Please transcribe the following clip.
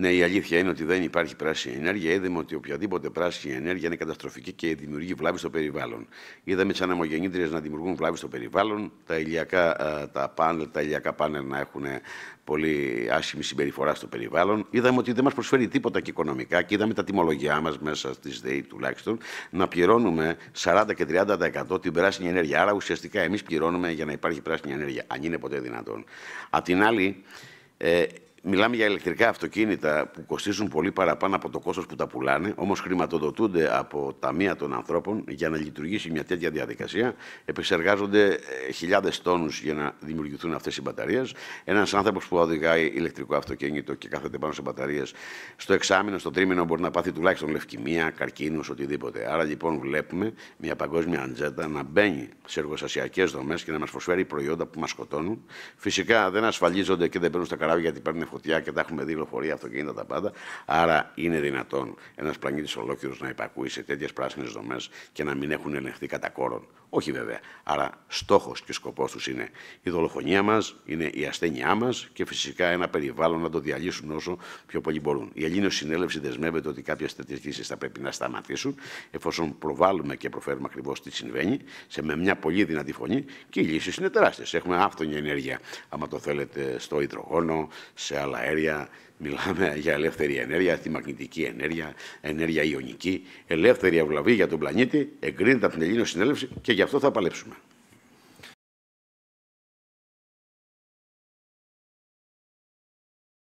Ναι, η αλήθεια είναι ότι δεν υπάρχει πράσινη ενέργεια. Είδαμε ότι οποιαδήποτε πράσινη ενέργεια είναι καταστροφική και δημιουργεί βλάβη στο περιβάλλον. Είδαμε τις ανεμογεννήτριες να δημιουργούν βλάβη στο περιβάλλον, τα ηλιακά, ε, τα πάνελ, τα ηλιακά πάνελ να έχουν πολύ άσχημη συμπεριφορά στο περιβάλλον. Είδαμε ότι δεν μας προσφέρει τίποτα και οικονομικά και είδαμε τα τιμολογιά μας μέσα στις ΔΕΗ τουλάχιστον να πληρώνουμε 40 και 30% την πράσινη ενέργεια. Άρα ουσιαστικά εμείς πληρώνουμε για να υπάρχει πράσινη ενέργεια, αν είναι ποτέ δυνατόν. Απ' την άλλη, ε, μιλάμε για ηλεκτρικά αυτοκίνητα που κοστίζουν πολύ παραπάνω από το κόστος που τα πουλάνε, όμως χρηματοδοτούνται από ταμεία των ανθρώπων για να λειτουργήσει μια τέτοια διαδικασία. Επεξεργάζονται ε, χιλιάδες τόνους για να δημιουργηθούν αυτές οι μπαταρίες. Ένας άνθρωπος που οδηγάει ηλεκτρικό αυτοκίνητο και κάθεται πάνω σε μπαταρίες, στο εξάμεινο, στο τρίμηνο μπορεί να πάθει τουλάχιστον λευκημία, καρκίνος, οτιδήποτε. Άρα λοιπόν βλέπουμε μια παγκόσμια αντζέτα να μπαίνει σε εργοστασιακές δομές και να μας προσφέρει προϊόντα που μας σκοτώνουν. Φυσικά δεν ασφαλίζονται και δεν παίρνουν στα καράβια γιατί παίρνουν και τα έχουμε δει λεωφορεία, αυτοκίνητα, τα πάντα. Άρα είναι δυνατόν ένας πλανήτης ολόκληρος να υπακούει σε τέτοιες πράσινες δομές και να μην έχουν ελεγχθεί κατά κόρον. Όχι βέβαια. Άρα στόχος και σκοπός τους είναι η δολοφονία μας, είναι η ασθένειά μας και φυσικά ένα περιβάλλον να το διαλύσουν όσο πιο πολύ μπορούν. Η Ελλήνια Συνέλευση δεσμεύεται ότι κάποιες τέτοιες λύσεις θα πρέπει να σταματήσουν, εφόσον προβάλλουμε και προφέρουμε ακριβώς τι συμβαίνει, σε με μια πολύ δυνατή φωνή και οι λύσεις είναι τεράστιες. Έχουμε άφθονη ενέργεια, άμα το θέλετε, στο υδρογόνο, σε άλλα αέρια, μιλάμε για ελεύθερη ενέργεια, στη μαγνητική ενέργεια, ενέργεια ιονική, ελεύθερη αυλαβή για τον πλανήτη, εγκρίνεται από την Ελλήνιο Συνέλευση και γι' αυτό θα παλέψουμε.